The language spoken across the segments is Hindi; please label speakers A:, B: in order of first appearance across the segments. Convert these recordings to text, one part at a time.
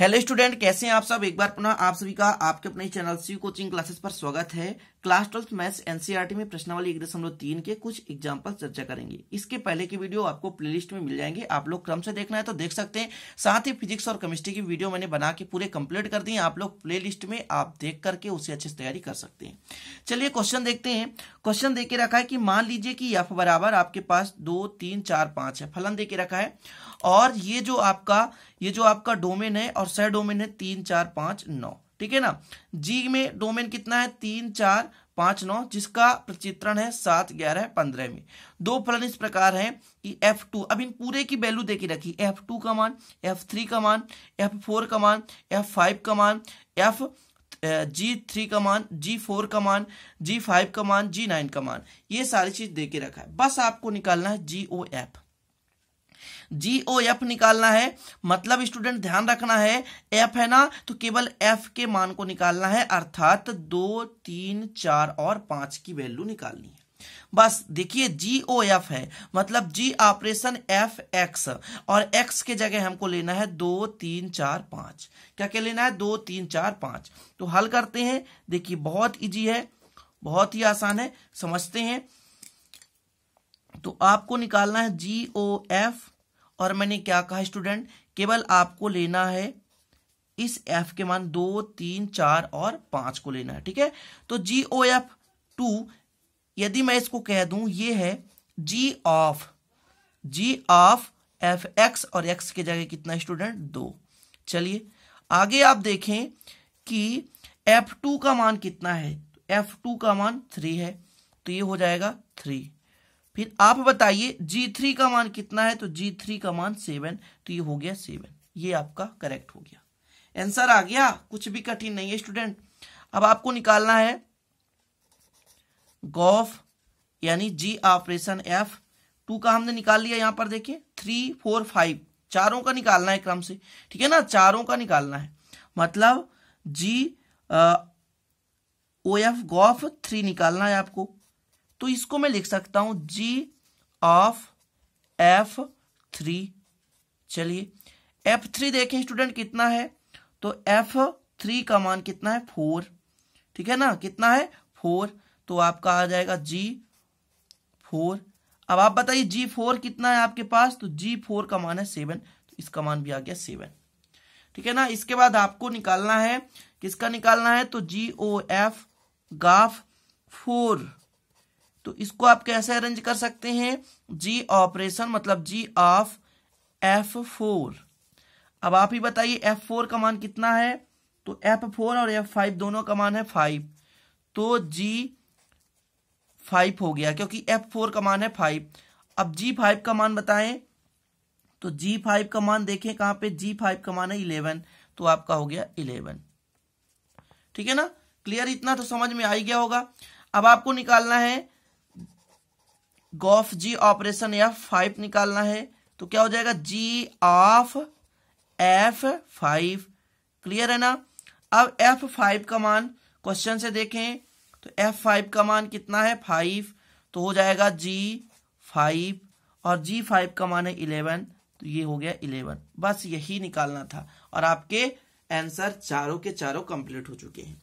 A: हेलो स्टूडेंट कैसे हैं आप सब एक बार पुनः आप सभी का आपके अपने चैनल सी कोचिंग क्लासेस पर स्वागत है क्लास ट्वेल्थ मैथ्स एनसीईआरटी में प्रश्नावली एक दशमलव तीन के कुछ एग्जाम्पल चर्चा करेंगे इसके पहले की वीडियो आपको प्लेलिस्ट में मिल जाएंगे आप लोग क्रम से देखना है तो देख सकते हैं साथ ही फिजिक्स और केमिस्ट्री की वीडियो मैंने बना के पूरे कंप्लीट कर दी आप लोग प्ले में आप देख करके उसे अच्छे से तैयारी कर सकते हैं चलिए क्वेश्चन देखते हैं क्वेश्चन देख के रखा है कि मान लीजिए कि एफ बराबर आपके पास दो तीन चार पांच है फलन दे के रखा है और ये जो आपका ये जो आपका डोमेन है और सह डोमेन है तीन चार पांच नौ ठीक है ना जी में डोमेन कितना है तीन चार पांच नौ जिसका प्रचित्रण है सात ग्यारह पंद्रह में दो फलन इस प्रकार हैं कि एफ टू अब इन पूरे की वैल्यू देखी रखी एफ टू का मान एफ थ्री का मान एफ फोर का मान एफ फाइव का मान एफ जी थ्री का मान जी फोर का मान जी फाइव का मान जी नाइन का मान ये सारी चीज देके रखा है बस आपको निकालना है जी O F G O F निकालना है मतलब स्टूडेंट ध्यान रखना है एफ है ना तो केवल एफ के मान को निकालना है अर्थात दो तीन चार और पांच की वैल्यू निकालनी है बस देखिए जी ओ एफ है मतलब जी ऑपरेशन एफ एक्स और एक्स के जगह हमको लेना है दो तीन चार पांच क्या क्या लेना है दो तीन चार पांच तो हल करते हैं देखिए बहुत इजी है बहुत ही आसान है समझते हैं तो आपको निकालना है जी ओ एफ और मैंने क्या कहा स्टूडेंट केवल आपको लेना है इस एफ के मान दो तीन चार और पांच को लेना है ठीक है तो जी ओ एफ टू यदि मैं इसको कह दूं ये है G of ji of F X और एक्स के जगह कितना स्टूडेंट दो चलिए आगे आप देखें कि एफ टू का मान कितना है एफ टू का मान थ्री है तो ये हो जाएगा थ्री फिर आप बताइए G3 का मान कितना है तो G3 का मान सेवन तो ये हो गया सेवन ये आपका करेक्ट हो गया आंसर आ गया कुछ भी कठिन नहीं है स्टूडेंट अब आपको निकालना है गॉफ यानी जी ऑपरेशन एफ टू का हमने निकाल लिया यहां पर देखिए थ्री फोर फाइव चारों का निकालना है क्रम से ठीक है ना चारों का निकालना है मतलब G O F G of three निकालना है आपको तो इसको मैं लिख सकता हूं जी ऑफ एफ थ्री चलिए एफ थ्री देखें स्टूडेंट कितना है तो एफ थ्री का मान कितना है फोर ठीक है ना कितना है फोर तो आपका आ जाएगा जी फोर अब आप बताइए जी फोर कितना है आपके पास तो जी फोर का मान है सेवन तो इसका मान भी आ गया सेवन ठीक है ना इसके बाद आपको निकालना है किसका निकालना है तो जी ओ एफ गाफ फोर तो इसको आप कैसे अरेंज कर सकते हैं जी ऑपरेशन मतलब जी ऑफ एफ फोर अब आप ही बताइए एफ फोर का मान कितना है तो एफ फोर और एफ फाइव दोनों का मान है फाइव तो जी फाइव हो गया क्योंकि एफ फोर का मान है फाइव अब जी फाइव का मान बताएं तो जी फाइव का मान देखें कहां पे जी फाइव का मान है इलेवन तो आपका हो गया इलेवन ठीक है ना क्लियर इतना तो समझ में आ ही गया होगा अब आपको निकालना है गॉफ जी ऑपरेशन या फाइव निकालना है तो क्या हो जाएगा G of F five clear है ना अब एफ फाइव का मान क्वेश्चन से देखें तो एफ फाइव का मान कितना है फाइव तो हो जाएगा जी फाइव और जी फाइव का मान है इलेवन तो ये हो गया इलेवन बस यही निकालना था और आपके आंसर चारों के चारों कंप्लीट हो चुके हैं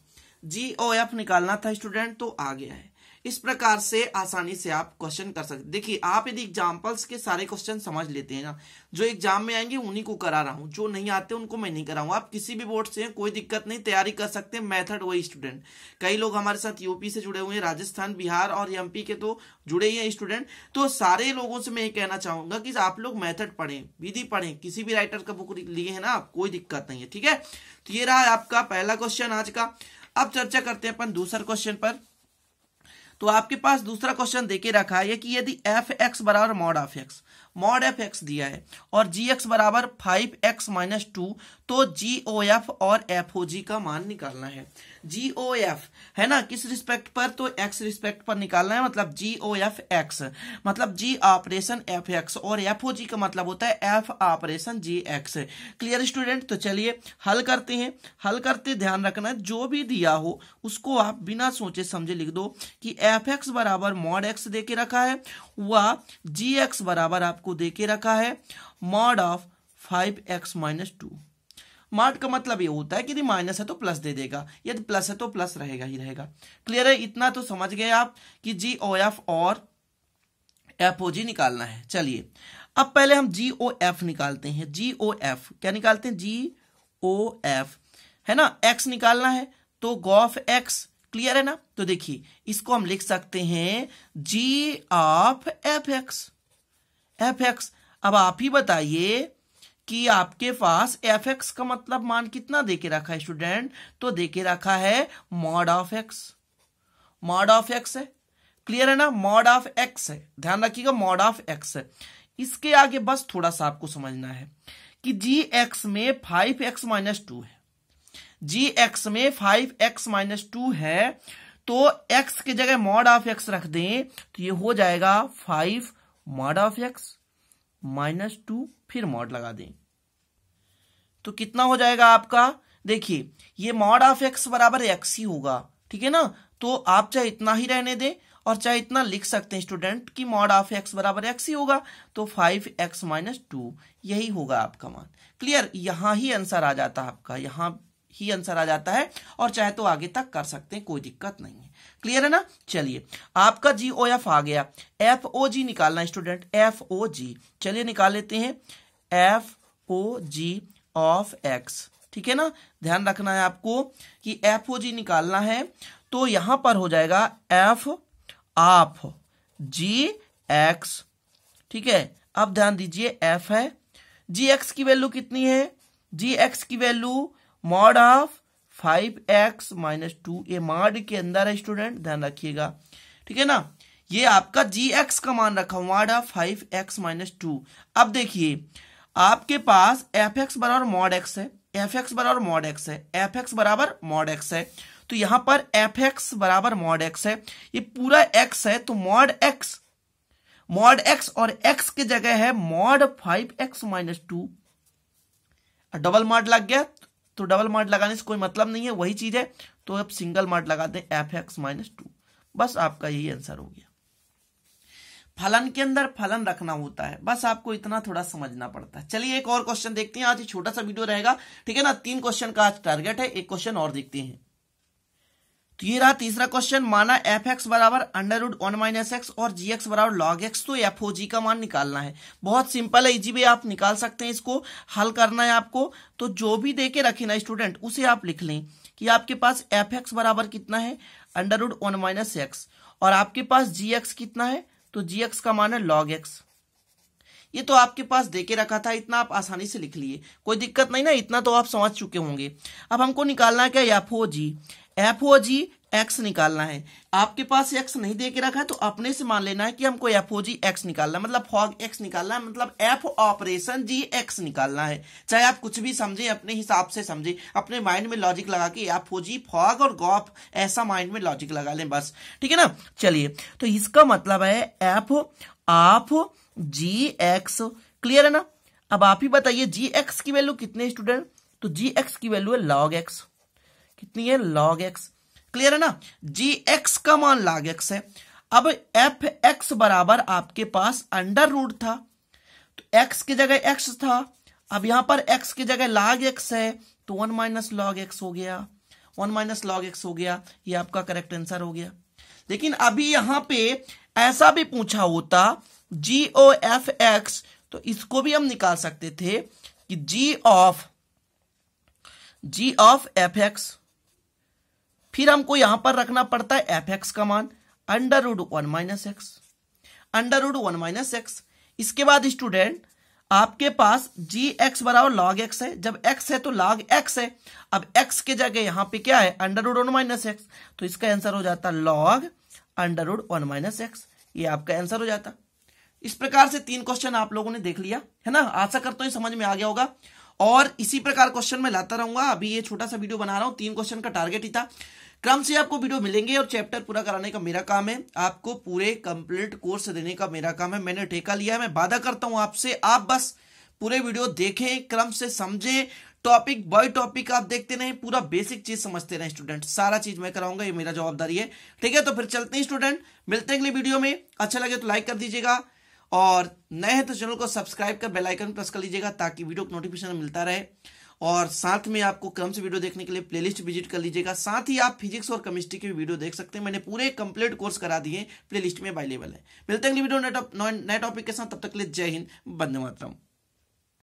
A: जी ओ एफ निकालना था स्टूडेंट तो आ गया है इस प्रकार से आसानी से आप क्वेश्चन कर सकते देखिए आप यदि एग्जाम्पल्स के सारे क्वेश्चन समझ लेते हैं ना जो एग्जाम में आएंगे उन्हीं को करा रहा हूँ जो नहीं आते उनको मैं नहीं कराऊंगा आप किसी भी बोर्ड से कोई दिक्कत नहीं तैयारी कर सकते हैं मैथड वही स्टूडेंट कई लोग हमारे साथ यूपी से जुड़े हुए हैं राजस्थान बिहार और एमपी के तो जुड़े ही हैं स्टूडेंट तो सारे लोगों से मैं ये कहना चाहूंगा कि आप लोग मैथड पढ़ें विधि पढ़ें किसी भी राइटर का बुक लिए है ना आप कोई दिक्कत नहीं है ठीक है तो ये रहा आपका पहला क्वेश्चन आज का अब चर्चा करते हैं अपन दूसरा क्वेश्चन पर तो आपके पास दूसरा क्वेश्चन देके रखा है कि यदि एफ एक्स बराबर mod of X mod F X दिया है और जी एक्स बराबर फाइव एक्स माइनस टू तो जी ओ एफ और एफ ओ जी का मान निकालना है जी ओ एफ है ना किस रिस्पेक्ट पर तो एक्स रिस्पेक्ट पर निकालना है मतलब जी ओ एफ एक्स मतलब जी ऑपरेशन एफ एक्स और एफ ओ जी का मतलब होता है F operation G x clear student तो चलिए हल करते हैं हल करते ध्यान रखना जो भी दिया हो उसको आप बिना सोचे समझे लिख दो कि एफ एक्स बराबर मॉड एक्स दे के रखा है वह जी एक्स बराबर आप आपको दे के रखा है mod of five x minus two mod का मतलब ये होता है कि यदि माइनस है तो प्लस दे देगा यदि प्लस है तो प्लस रहेगा ही रहेगा क्लियर है इतना तो समझ गए आप कि जी ओ एफ और एफ ओ जी निकालना है चलिए अब पहले हम जी ओ एफ निकालते हैं जी ओ एफ क्या निकालते हैं जी ओ एफ है ना एक्स निकालना है तो गॉफ एक्स क्लियर है ना तो देखिए इसको हम लिख सकते हैं G of F X F X अब आप ही बताइए कि आपके पास एफ एक्स का मतलब मान कितना दे के रखा है स्टूडेंट तो देके रखा है mod of X mod of X है क्लियर है ना मॉड ऑफ एक्स है ध्यान रखिएगा मॉड ऑफ एक्स है इसके आगे बस थोड़ा सा आपको समझना है कि जी एक्स में फाइव एक्स माइनस टू है जी एक्स में फाइव एक्स माइनस टू है तो एक्स की जगह मॉड ऑफ एक्स रख दें तो ये हो जाएगा five mod of X minus two फिर मॉड लगा दें तो कितना हो जाएगा आपका देखिए ये मॉड ऑफ एक्स बराबर एक्स ही होगा ठीक है ना तो आप चाहे इतना ही रहने दें और चाहे इतना लिख सकते हैं स्टूडेंट कि मॉड ऑफ एक्स बराबर एक्स ही होगा तो फाइव एक्स माइनस टू यही होगा आपका मान क्लियर यहां ही आंसर आ जाता है आपका यहां ही आंसर आ जाता है और चाहे तो आगे तक कर सकते हैं कोई दिक्कत नहीं है क्लियर है ना चलिए आपका जी ओ एफ आ गया एफ ओ जी निकालना स्टूडेंट एफ ओ जी चलिए निकाल लेते हैं f O g of x ठीक है ना ध्यान रखना है आपको कि एफ ओ जी निकालना है तो यहां पर हो जाएगा एफ ऑफ जी एक्स ठीक है अब ध्यान दीजिए एफ है जी एक्स की वैल्यू कितनी है जी एक्स की value mod of five x minus two ये मार्ड के अंदर है स्टूडेंट ध्यान रखिएगा ठीक है ना ये आपका जी एक्स का मान रखा मार्ड है फाइव एक्स माइनस टू अब देखिए आपके पास एफ एक्स बराबर मॉड एक्स है एफ एक्स बराबर मॉड एक्स है एफ एक्स बराबर मॉड एक्स है तो यहां पर एफ एक्स बराबर मॉड एक्स है ये पूरा एक्स है तो मॉड एक्स मॉड एक्स और एक्स की जगह है mod five x minus two double mod लग गया तो डबल मार्ट लगाने से कोई मतलब नहीं है वही चीज़ है तो अब सिंगल मार्ट लगा दें एफ एक्स माइनस टू बस आपका यही आंसर हो गया फलन के अंदर फलन रखना होता है बस आपको इतना थोड़ा समझना पड़ता है चलिए एक और क्वेश्चन देखते हैं आज छोटा सा वीडियो रहेगा ठीक है ना तीन क्वेश्चन का आज टारगेट है एक क्वेश्चन और देखते हैं तो ये रहा तीसरा क्वेश्चन माना एफ एक्स बराबर अंडर वन माइनस एक्स और जी एक्स बराबर लॉग एक्स तो एफ ओ जी का मान निकालना है बहुत सिंपल है इजी वे आप निकाल सकते हैं इसको हल करना है आपको तो जो भी दे के रखे ना स्टूडेंट उसे आप लिख लें कि आपके पास एफ एक्स बराबर कितना है अंडर वन माइनस एक्स और आपके पास जी एक्स कितना है तो जी एक्स का मान है लॉग एक्स ये तो आपके पास देके रखा था इतना आप आसानी से लिख लिए कोई दिक्कत नहीं ना इतना तो आप समझ चुके होंगे अब हमको निकालना क्या एफ ओ जी एफ ओ जी एक्स निकालना है आपके पास एक्स नहीं दे के रखा है तो अपने से मान लेना है कि हमको एफ ओ जी एक्स निकालना है मतलब फॉग एक्स निकालना है मतलब एफ ऑपरेशन जी एक्स निकालना है चाहे आप कुछ भी समझे अपने हिसाब से समझे अपने माइंड में लॉजिक लगा के एफ ओ जी फॉग और गॉफ ऐसा माइंड में लॉजिक लगा लें बस ठीक है ना चलिए तो इसका मतलब है f of g x clear है ना अब आप ही बताइए जी एक्स की वैल्यू कितने स्टूडेंट तो जी एक्स की वैल्यू है लॉग एक्स कितनी है लॉग एक्स क्लियर है ना जी एक्स का मान लॉग एक्स है अब एफ एक्स बराबर आपके पास अंडर रूट था तो एक्स की जगह एक्स था अब यहां पर एक्स की जगह लॉग एक्स है तो वन माइनस लॉग एक्स हो गया वन माइनस लॉग एक्स हो गया ये आपका करेक्ट आंसर हो गया लेकिन अभी यहां पे ऐसा भी पूछा होता जी ओ एफ एक्स तो इसको भी हम निकाल सकते थे कि g of ji of F x फिर हमको यहां पर रखना पड़ता है एफ एक्स का मान under root one minus x under root one minus x इसके बाद स्टूडेंट आपके पास जी एक्स बराबर लॉग एक्स है जब एक्स है तो लॉग एक्स है अब एक्स के जगह यहां पे क्या है under root one minus x तो इसका आंसर हो जाता log under root one minus x ये आपका आंसर हो जाता इस प्रकार से तीन क्वेश्चन आप लोगों ने देख लिया है ना आशा करता हूं समझ में आ गया होगा और इसी प्रकार क्वेश्चन में लाता रहूंगा अभी ये छोटा सा वीडियो बना रहा हूं तीन क्वेश्चन का टारगेट ही था क्रम से आपको वीडियो मिलेंगे और चैप्टर पूरा कराने का मेरा काम है आपको पूरे कंप्लीट कोर्स देने का मेरा काम है मैंने ठेका लिया है मैं वादा करता हूं आपसे आप बस पूरे वीडियो देखें क्रम से समझें टॉपिक बाय टॉपिक आप देखते रहें पूरा बेसिक चीज समझते रहें स्टूडेंट सारा चीज मैं कराऊंगा ये मेरा जवाबदारी है ठीक है तो फिर चलते हैं स्टूडेंट मिलते हैं अगले वीडियो में अच्छा लगे तो लाइक कर दीजिएगा और नए हैं तो चैनल को सब्सक्राइब कर बेलाइकन प्रेस कर लीजिएगा ताकि वीडियो को नोटिफिकेशन मिलता रहे और साथ में आपको क्रम से वीडियो देखने के लिए प्लेलिस्ट विजिट कर लीजिएगा साथ ही आप फिजिक्स और केमिस्ट्री के वीडियो देख सकते हैं मैंने पूरे कंप्लीट कोर्स करा दिए प्लेलिस्ट में अवेलेबल है मिलते हैं अगली वीडियो नए टॉपिक के साथ तब तक के लिए जय हिंद बंद मातरम